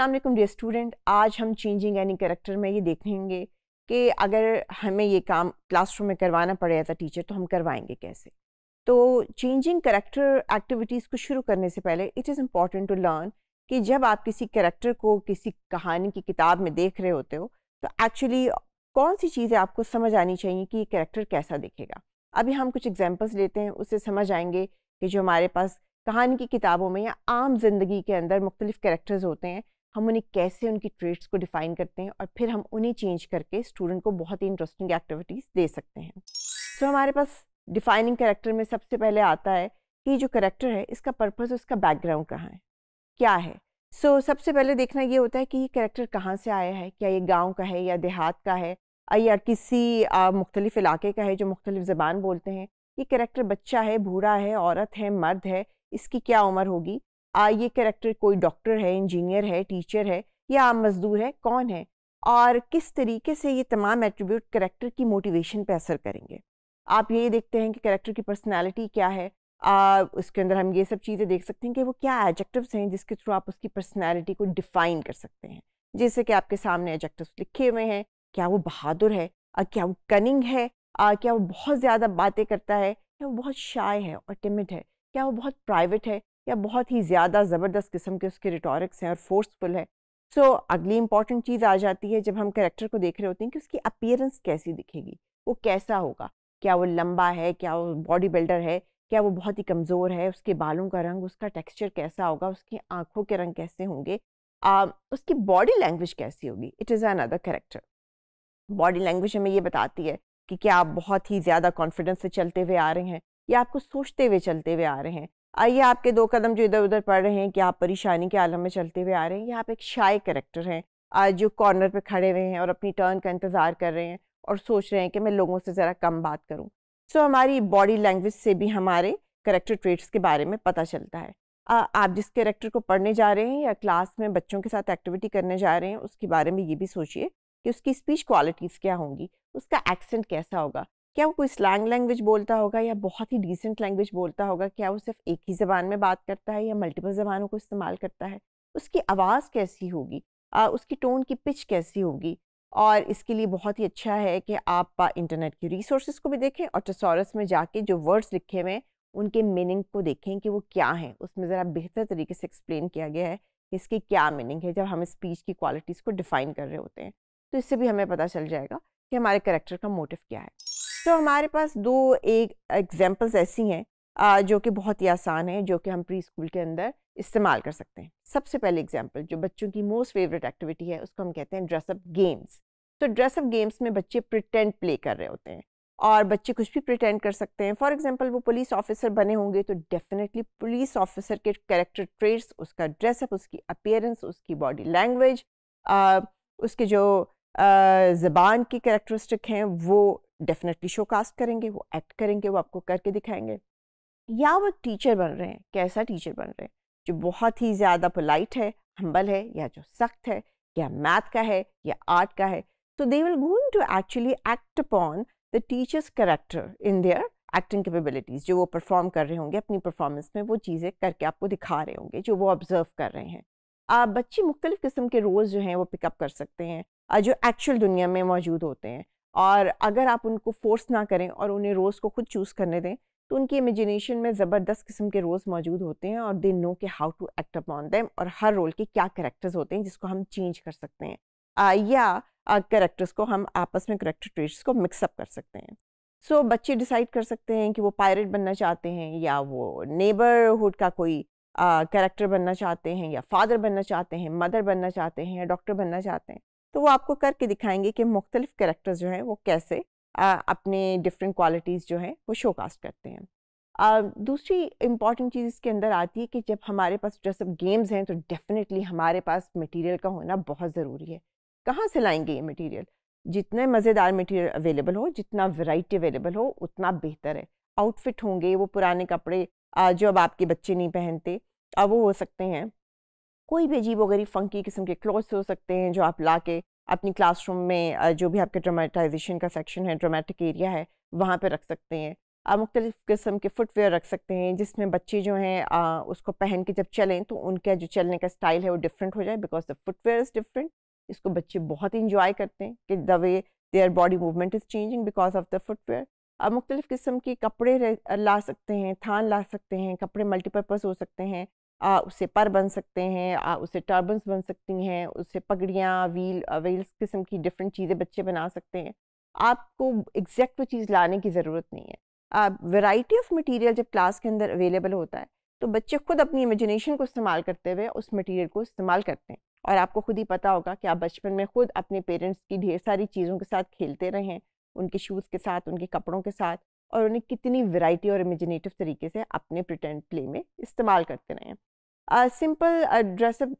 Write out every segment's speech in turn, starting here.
अस्सलाम वालेकुम dear student आज हम चेंजिंग एनी करेक्टर में ये देखेंगे कि अगर हमें ये काम क्लासरूम में करवाना पड़े जाता टीचर तो हम करवाएंगे कैसे तो चेंजिंग करेक्टर एक्टिविटीज़ को शुरू करने से पहले it is important to learn कि जब आप किसी करेक्टर को किसी कहानी की किताब में देख रहे होते हो तो एक्चुअली कौन सी चीज़ें आपको समझ आनी चाहिए कि ये करेक्टर कैसा दिखेगा अभी हम कुछ एग्जाम्पल्स लेते हैं उससे समझ आएंगे कि जो हमारे पास कहानी की किताबों में या आम जिंदगी के अंदर मुख्तलिफ करेक्टर्स होते हैं हम उन्हें कैसे उनकी ट्रेड्स को डिफाइन करते हैं और फिर हम उन्हें चेंज करके स्टूडेंट को बहुत ही इंटरेस्टिंग एक्टिविटीज़ दे सकते हैं सो so, हमारे पास डिफाइनिंग करेक्टर में सबसे पहले आता है कि जो करेक्टर है इसका पर्पज़ उसका बैकग्राउंड कहाँ है क्या है सो so, सबसे पहले देखना ये होता है कि ये करेक्टर कहाँ से आया है क्या ये गाँव का है या देहात का है या किसी मुख्तलिफ इलाके का है जो मुख्तलिफ ज़बान बोलते हैं ये करेक्टर बच्चा है भूरा है औरत है मर्द है इसकी क्या उम्र होगी आ, ये करेक्टर कोई डॉक्टर है इंजीनियर है टीचर है या आम मजदूर है कौन है और किस तरीके से ये तमाम एट्रीब्यूट करेक्टर की मोटिवेशन पर असर करेंगे आप ये देखते हैं कि करेक्टर की पर्सनैलिटी क्या है आ, उसके अंदर हम ये सब चीज़ें देख सकते हैं कि वो क्या एडजेक्टिव्स हैं जिसके थ्रू आप उसकी पर्सनैलिटी को डिफाइन कर सकते हैं जैसे कि आपके सामने एजेक्टिव लिखे हुए हैं क्या वो बहादुर है आ, क्या वो कनिंग है आ, क्या वो बहुत ज़्यादा बातें करता है क्या वो बहुत शाय है और टिमिड है क्या वो बहुत प्राइवेट है या बहुत ही ज़्यादा ज़बरदस्त किस्म के उसके रिटोरिक्स हैं और फोर्सफुल है सो so, अगली इंपॉर्टेंट चीज़ आ जाती है जब हम करेक्टर को देख रहे होते हैं कि उसकी अपीयरेंस कैसी दिखेगी वो कैसा होगा क्या वो लंबा है क्या वो बॉडी बिल्डर है क्या वो बहुत ही कमज़ोर है उसके बालों का रंग उसका टेक्सचर कैसा होगा उसकी आँखों के रंग कैसे होंगे आ, उसकी बॉडी लैंग्वेज कैसी होगी it is another character body language हमें ये बताती है कि क्या आप बहुत ही ज़्यादा कॉन्फिडेंस से चलते हुए आ रहे हैं या आपको सोचते हुए चलते हुए आ रहे हैं आइए आपके दो कदम जो इधर उधर पड़ रहे हैं कि आप परेशानी के आलम में चलते हुए आ रहे हैं यहाँ पे एक शाय करेक्टर हैं आज जो कॉर्नर पे खड़े हुए हैं और अपनी टर्न का इंतज़ार कर रहे हैं और सोच रहे हैं कि मैं लोगों से ज़रा कम बात करूँ सो so, हमारी बॉडी लैंग्वेज से भी हमारे करेक्टर ट्रेट्स के बारे में पता चलता है आ, आप जिस करेक्टर को पढ़ने जा रहे हैं या क्लास में बच्चों के साथ एक्टिविटी करने जा रहे हैं उसके बारे में ये भी सोचिए कि उसकी स्पीच क्वालिटीज़ क्या होंगी उसका एक्सेंट कैसा होगा क्या वो कोई स्लैंग लैंग्वेज बोलता होगा या बहुत ही डिसेंट लैंग्वेज बोलता होगा क्या वो सिर्फ एक ही ज़बान में बात करता है या मल्टीपल ज़बानों को इस्तेमाल करता है उसकी आवाज़ कैसी होगी उसकी टोन की पिच कैसी होगी और इसके लिए बहुत ही अच्छा है कि आप इंटरनेट की रिसोर्स को भी देखें और टसोरस में जाके जो वर्ड्स लिखे हुए हैं उनके मीनिंग को देखें कि वो क्या हैं उसमें ज़रा बेहतर तरीके से एक्सप्लेन किया गया है कि इसकी क्या मीनिंग है जब हम स्पीच की क्वालिटीज़ को डिफ़ाइन कर रहे होते हैं तो इससे भी हमें पता चल जाएगा कि हमारे करेक्टर का मोटिव क्या है तो हमारे पास दो एक एग्जाम्पल्स ऐसी हैं जो कि बहुत ही आसान है जो कि हम प्री स्कूल के अंदर इस्तेमाल कर सकते हैं सबसे पहले एग्जाम्पल जो बच्चों की मोस्ट फेवरेट एक्टिविटी है उसको हम कहते हैं ड्रेसअप गेम्स तो ड्रेसअप गेम्स में बच्चे प्रिटेंट प्ले कर रहे होते हैं और बच्चे कुछ भी प्रिटेंड कर सकते हैं फॉर एग्जाम्पल वो पुलिस ऑफिसर बने होंगे तो डेफिनेटली पुलिस ऑफिसर के करेक्टर ट्रेट्स उसका ड्रेसअप उसकी अपेयरेंस उसकी बॉडी लैंग्वेज उसके जो ज़बान की करेक्टरिस्टिक हैं वो डेफिनेटली शो कास्ट करेंगे वो एक्ट करेंगे वो आपको करके दिखाएंगे या वो टीचर बन रहे हैं कैसा टीचर बन रहे हैं जो बहुत ही ज़्यादा पोलाइट है हम्बल है या जो सख्त है या मैथ का है या आर्ट का है तो they will going to actually act upon the teachers character in their acting capabilities जो वो परफॉर्म कर रहे होंगे अपनी परफॉर्मेंस में वो चीज़ें करके आपको दिखा रहे होंगे जो वो ऑब्जर्व कर रहे हैं आप बच्चे मुख्तलिफ़ किस्म के रोल्स जो हैं वो पिकअप कर सकते हैं जो एक्चुअल दुनिया में मौजूद होते हैं और अगर आप उनको फोर्स ना करें और उन्हें रोज़ को खुद चूज़ करने दें तो उनकी इमेजिनेशन में ज़बरदस्त किस्म के रोज़ मौजूद होते हैं और दे नो के how to act upon them और हर रोल के क्या करेक्टर्स होते हैं जिसको हम चेंज कर सकते हैं आ, या करेक्टर्स को हम आपस में करेक्टर ट्रेट्स को मिक्सअप कर सकते हैं सो so, बच्चे डिसाइड कर सकते हैं कि वो पायरेट बनना चाहते हैं या वो नेबरहुड का कोई करेक्टर बनना चाहते हैं या फादर बनना चाहते हैं मदर बनना चाहते हैं या डॉक्टर बनना चाहते हैं तो वो आपको करके दिखाएंगे कि मुख्तलिफ़ करेक्टर्स जो हैं वो कैसे आ, अपने डिफरेंट क्वालिटीज़ जो हैं वो शो कास्ट करते हैं आ, दूसरी इम्पॉर्टेंट चीज़ इसके अंदर आती है कि जब हमारे पास सब गेम्स हैं तो डेफिनेटली हमारे पास मटेरियल का होना बहुत ज़रूरी है कहाँ से लाएंगे ये मटेरियल जितने मज़ेदार मटेरियल अवेलेबल हो जितना वैरायटी अवेलेबल हो उतना बेहतर है आउटफिट होंगे वो पुराने कपड़े जो अब आपके बच्चे नहीं पहनते अब वो हो सकते हैं कोई भी अजीब वगैरह फंकी किस्म के क्लोथ्स हो सकते हैं जो आप ला के अपनी क्लासरूम में जो भी आपके ड्रामेटाइजेशन का सेक्शन है ड्रामेटिक एरिया है वहाँ पर रख सकते हैं आप मुख्तलिफ़ किस्म के फुटवेयर रख सकते हैं जिसमें बच्चे जो हैं उसको पहन के जब चलें तो उनका जो चलने का स्टाइल है वो डिफरेंट हो जाए because the footwear is different इसको बच्चे बहुत इंजॉय करते हैं कि the way their body movement is changing because of the footwear आप मुख्तलिफ़ किस्म के कपड़े ला सकते हैं थान ला सकते हैं कपड़े मल्टीपर्पज़ हो सकते हैं आ, उससे पर बन सकते हैं आ, उससे टर्बन्स बन सकती हैं उससे पगड़ियाँ व्हील व्हील्स किस्म की डिफरेंट चीज़ें बच्चे बना सकते हैं आपको एग्जैक्ट वो चीज़ लाने की ज़रूरत नहीं है वैरायटी ऑफ मटेरियल जब क्लास के अंदर अवेलेबल होता है तो बच्चे खुद अपनी इमेजिनेशन को इस्तेमाल करते हुए उस मटेरियल को इस्तेमाल करते हैं और आपको खुद ही पता होगा कि आप बचपन में खुद अपने पेरेंट्स की ढेर सारी चीज़ों के साथ खेलते रहें उनके शूज़ के साथ उनके कपड़ों के साथ और उन्हें कितनी वैरायटी और इमेजिनेटिव तरीके से अपने प्रिटेंट प्ले में इस्तेमाल करते रहें सिंपल ड्रेसअप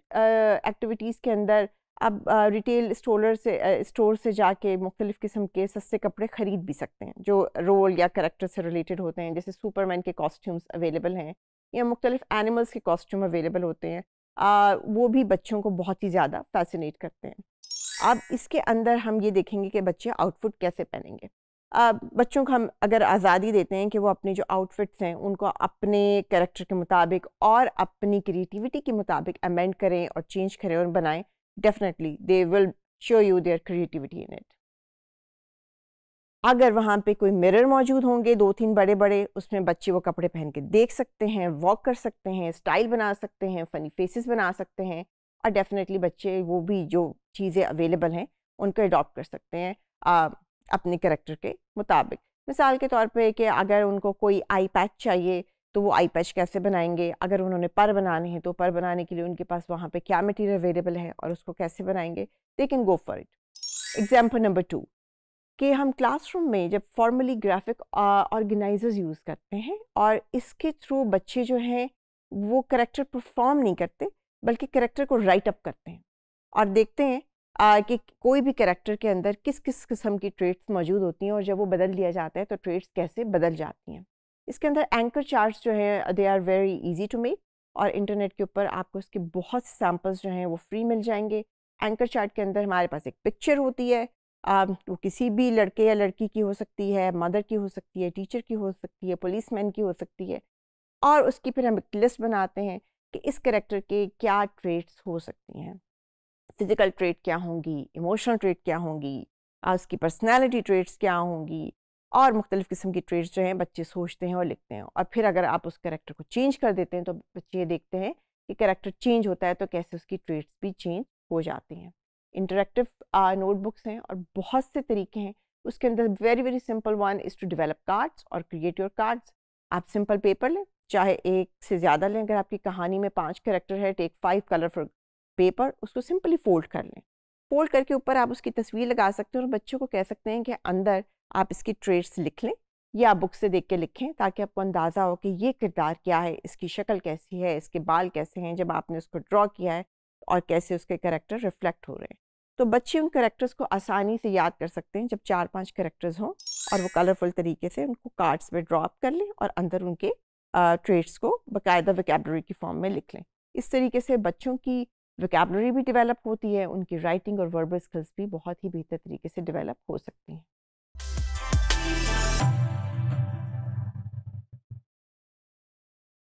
एक्टिविटीज़ के अंदर आप रिटेल स्टोलर से स्टोर से जाके मुख्तलिफ़ किस्म के सस्ते कपड़े ख़रीद भी सकते हैं जो रोल या करेक्टर से रिलेटेड होते हैं जैसे सुपरमैन के कॉस्ट्यूम्स अवेलेबल हैं या मुख्तलिफ एनिमल्स के कॉस्ट्यूम अवेलेबल होते हैं आ, वो भी बच्चों को बहुत ही ज़्यादा फैसिनेट करते हैं अब इसके अंदर हम ये देखेंगे कि बच्चे आउटफुट कैसे पहनेंगे बच्चों को हम अगर आज़ादी देते हैं कि वो अपने जो आउटफिट्स हैं उनको अपने करेक्टर के मुताबिक और अपनी क्रिएटिविटी के मुताबिक अमेंड करें और चेंज करें और बनाएं definitely they will show you their creativity in it अगर वहाँ पे कोई मिरर मौजूद होंगे दो तीन बड़े बड़े उसमें बच्चे वो कपड़े पहन के देख सकते हैं वॉक कर सकते हैं स्टाइल बना सकते हैं फ़नी फेसेस बना सकते हैं और डेफिनेटली बच्चे वो भी जो चीज़ें अवेलेबल हैं उनको अडॉप्ट कर सकते हैं अपने करेक्टर के मुताबिक मिसाल के तौर पे कि अगर उनको कोई आई पैच चाहिए तो वो आई पैच कैसे बनाएंगे अगर उन्होंने पर बनाने हैं तो पर बनाने के लिए उनके पास वहाँ पे क्या मटेरियल अवेलेबल है और उसको कैसे बनाएंगे they can go for it example number two कि हम क्लासरूम में जब फॉर्मली ग्राफिक ऑर्गेनाइजर्स यूज़ करते हैं और इसके थ्रू बच्चे जो हैं वो करेक्टर परफॉर्म नहीं करते बल्कि करेक्टर को राइट अप करते हैं और देखते हैं आ, कि कोई भी करेक्टर के अंदर किस किस किस्म की ट्रेट्स मौजूद होती हैं और जब वो बदल लिया जाता है तो ट्रेट्स कैसे बदल जाती हैं इसके अंदर एंकर चार्ट्स जो हैं they are very easy to make और इंटरनेट के ऊपर आपको इसके बहुत से सैम्पल्स जो हैं वो फ्री मिल जाएंगे एंकर चार्ट के अंदर हमारे पास एक पिक्चर होती है आ, वो किसी भी लड़के या लड़की की हो सकती है मदर की हो सकती है टीचर की हो सकती है पुलिसमैन की हो सकती है और उसकी फिर हम एक लिस्ट बनाते हैं कि इस करेक्टर के क्या ट्रेट्स हो सकती हैं फिज़िकल ट्रेट क्या होंगी इमोशनल ट्रेट क्या होंगी और उसकी पर्सनैलिटी ट्रेट्स क्या होंगी और मुख्तलिफ़ किस्म की ट्रेट्स जो हैं बच्चे सोचते हैं और लिखते हैं और फिर अगर आप उस करेक्टर को चेंज कर देते हैं तो बच्चे ये देखते हैं कि करेक्टर चेंज होता है तो कैसे उसकी ट्रेट्स भी चेंज हो जाती हैं इंटरेक्टिव नोटबुक्स हैं और बहुत से तरीके हैं उसके अंदर very very simple one is to develop cards और क्रिएट योर कार्ड्स आप सिंपल पेपर लें चाहे एक से ज़्यादा लें अगर आपकी कहानी में पाँच करेक्टर है टेक फाइव कलरफुल पेपर उसको सिंपली फोल्ड कर लें फोल्ड करके ऊपर आप उसकी तस्वीर लगा सकते हैं और बच्चों को कह सकते हैं कि अंदर आप इसकी ट्रेड्स लिख लें या बुक से देख के लिखें ताकि आपको अंदाज़ा हो कि ये किरदार क्या है इसकी शक्ल कैसी है इसके बाल कैसे हैं जब आपने उसको ड्रॉ किया है और कैसे उसके करेक्टर रिफ्लेक्ट हो रहे हैं तो बच्चे उन करेक्टर्स को आसानी से याद कर सकते हैं जब चार पांच करेक्टर्स हों और वो कलरफुल तरीके से उनको कार्ड्स में ड्रॉप कर लें और अंदर उनके ट्रेड्स को बाकायदा वकेबलरी की फॉर्म में लिख लें इस तरीके से बच्चों की वोकेबलरी भी डेवलप होती है उनकी राइटिंग और वर्बल स्किल्स भी बहुत ही बेहतर तरीके से डेवलप हो सकती हैं